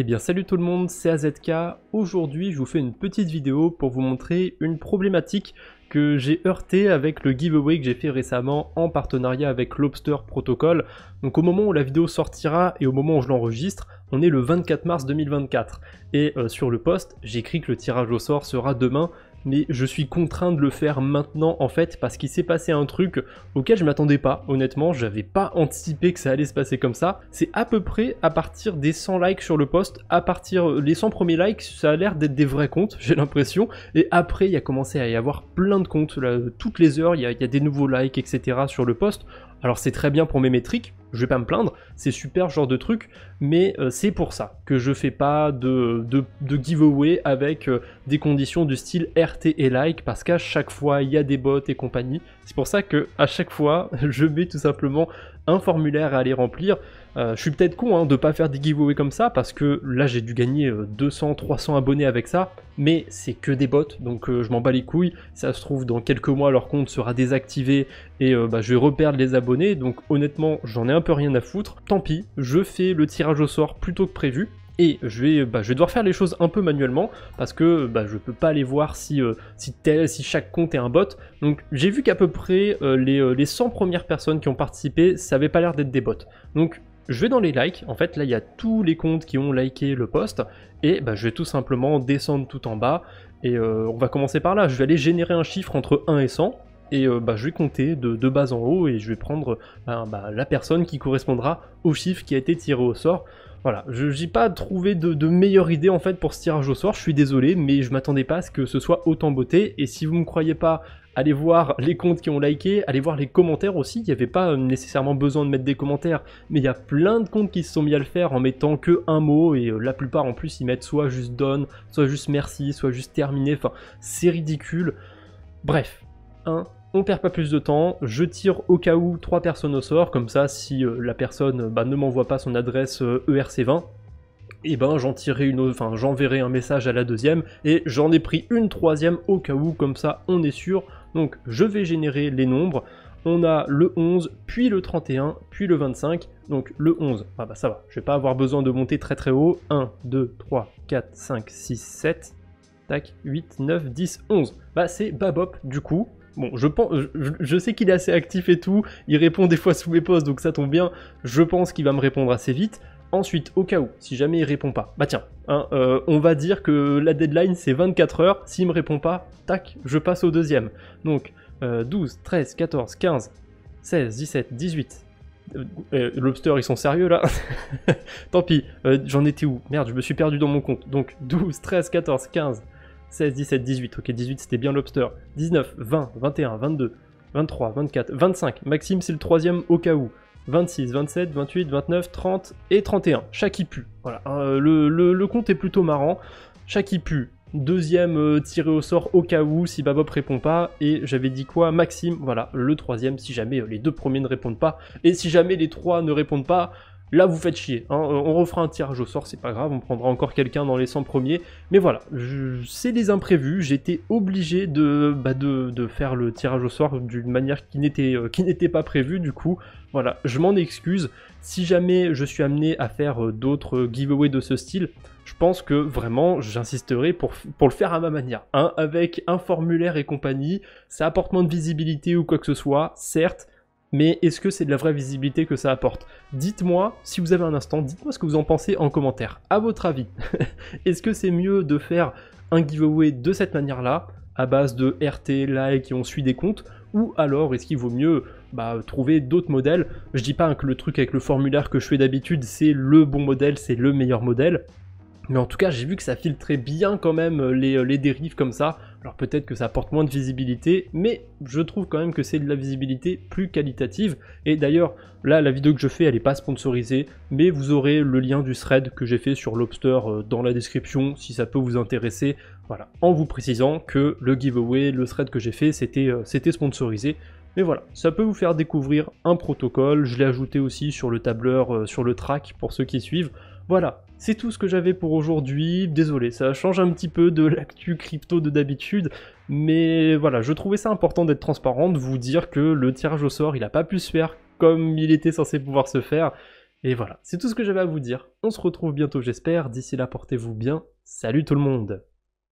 Eh bien salut tout le monde, c'est AZK. Aujourd'hui je vous fais une petite vidéo pour vous montrer une problématique que j'ai heurté avec le giveaway que j'ai fait récemment en partenariat avec Lobster Protocol. Donc au moment où la vidéo sortira et au moment où je l'enregistre, on est le 24 mars 2024. Et euh, sur le post, j'écris que le tirage au sort sera demain, mais je suis contraint de le faire maintenant en fait parce qu'il s'est passé un truc auquel je m'attendais pas, honnêtement, j'avais pas anticipé que ça allait se passer comme ça. C'est à peu près à partir des 100 likes sur le post, à partir des euh, 100 premiers likes, ça a l'air d'être des vrais comptes, j'ai l'impression, et après il y a commencé à y avoir plein de comptes, toutes les heures il y, a, il y a des nouveaux likes, etc. sur le post. Alors c'est très bien pour mes métriques, je vais pas me plaindre, c'est super genre de truc, mais euh, c'est pour ça que je fais pas de, de, giveaway avec euh, des conditions du style RT et like, parce qu'à chaque fois il y a des bots et compagnie. C'est pour ça que à chaque fois je mets tout simplement un formulaire à aller remplir. Euh, je suis peut-être con hein, de pas faire des giveaways comme ça parce que là j'ai dû gagner 200, euh, 300 abonnés avec ça, mais c'est que des bots donc euh, je m'en bats les couilles. Ça se trouve dans quelques mois leur compte sera désactivé et bah, je vais reperdre les abonnés donc honnêtement j'en ai un peu rien à foutre. Tant pis, je fais le tirage au sort plutôt que prévu et je vais, bah, je vais devoir faire les choses un peu manuellement parce que je bah, je peux pas aller voir si, euh, si, tel, si chaque compte est un bot. Donc j'ai vu qu'à peu près euh, les, 100 euh, premières personnes qui ont participé, ça avait pas l'air d'être des bots. Donc je vais dans les likes, en fait là il y a tous les comptes qui ont liké le post, et bah, je vais tout simplement descendre tout en bas, et on va commencer par là, je vais aller générer un chiffre entre 1 et 100, et bah, je vais compter de, de, bas en haut, et je vais prendre la personne qui correspondra au chiffre qui a été tiré au sort. Voilà, je n'ai pas trouvé de, meilleure idée en fait pour ce tirage au sort, je suis désolé, mais je m'attendais pas à ce que ce soit autant beauté, et si vous ne me croyez pas, allez voir les comptes qui ont liké, allez voir les commentaires aussi, il n'y avait pas euh, nécessairement besoin de mettre des commentaires, mais il y a plein de comptes qui se sont mis à le faire en mettant que un mot, et euh, la plupart en plus ils mettent soit juste donne, soit juste merci, soit juste terminé, enfin c'est ridicule. Bref, hein on perd pas plus de temps, je tire au cas où trois personnes au sort, comme ça si euh, la personne bah, ne m'envoie pas son adresse ERC20, euh, et eh ben j'en une enfin j'enverrai un message à la deuxième, et j'en ai pris une troisième au cas où, comme ça on est sûr. Donc je vais générer les nombres. On a le 11, puis le 31, puis le 25. Donc le 11, ah bah ça va, je vais pas avoir besoin de monter très très haut. 1, 2, 3, 4, 5, 6, 7, tac, 8, 9, 10, 11. Bah c'est Babop du coup, Bon, je, pense, je, sais qu'il est assez actif et tout, il répond des fois sous mes posts, donc ça tombe bien, je pense qu'il va me répondre assez vite. Ensuite, au cas où, si jamais il répond pas, bah tiens, hein, euh, on va dire que la deadline c'est 24 heures, s'il me répond pas, tac, je passe au deuxième. Donc 12, 13, 14, 15, 16, 17, 18. Lobster, ils sont sérieux là Tant pis, euh, j'en étais où Merde, je me suis perdu dans mon compte. Donc 12, 13, 14, 15, 16, 17, 18. Ok, 18 c'était bien Lobster. 19, 20, 21, 22, 23, 24, 25. Maxime c'est le troisième au cas où. 26, 27, 28, 29, 30 et 31. Chaque pue. Voilà, euh, le, compte est plutôt marrant. Chaque pue. Deuxième euh, tiré au sort au cas où si Babop répond pas. Et j'avais dit quoi Maxime, voilà, le troisième si jamais euh, les deux premiers ne répondent pas. Et si jamais les trois ne répondent pas, Là, vous faites chier. Hein. On refera un tirage au sort, c'est pas grave. On prendra encore quelqu'un dans les 100 premiers. Mais voilà, c'est des imprévus. J'étais obligé de, bah de, faire le tirage au sort d'une manière euh, qui n'était pas prévue. Du coup, voilà, je m'en excuse. Si jamais je suis amené à faire euh, d'autres euh, giveaways de ce style, je pense que vraiment j'insisterai pour, pour, le faire à ma manière. Hein. Avec un formulaire et compagnie, ça apporte moins de visibilité ou quoi que ce soit, certes, mais est-ce que c'est de la vraie visibilité que ça apporte Dites-moi, si vous avez un instant, dites-moi ce que vous en pensez en commentaire. À votre avis, est-ce que c'est mieux de faire un giveaway de cette manière-là, à base de RT, like et on suit des comptes, ou alors est-ce qu'il vaut mieux bah, trouver d'autres modèles Je dis pas que le truc avec le formulaire que je fais d'habitude, c'est le bon modèle, c'est le meilleur modèle, mais en tout cas, j'ai vu que ça filtrait bien quand même euh, euh, les, dérives comme ça. Alors peut-être que ça apporte moins de visibilité, mais je trouve quand même que c'est de la visibilité plus qualitative. Et d'ailleurs, là, la vidéo que je fais, elle n'est pas sponsorisée, mais vous aurez le lien du thread que j'ai fait sur Lobster euh, dans la description, si ça peut vous intéresser. Voilà, en vous précisant que le giveaway, le thread que j'ai fait, c'était sponsorisé. Mais voilà, ça peut vous faire découvrir un protocole. Je l'ai ajouté aussi sur le tableur, sur le track pour ceux qui suivent. Voilà, c'est tout ce que j'avais pour aujourd'hui. Désolé, ça change un petit peu de l'actu crypto de d'habitude, mais voilà, je trouvais ça important d'être transparent, de vous dire que le tirage au sort, il n'a pas pu se faire comme il était censé pouvoir se faire. Et voilà, c'est tout ce que j'avais à vous dire. On se retrouve bientôt, j'espère. D'ici là, portez-vous bien. Salut tout le monde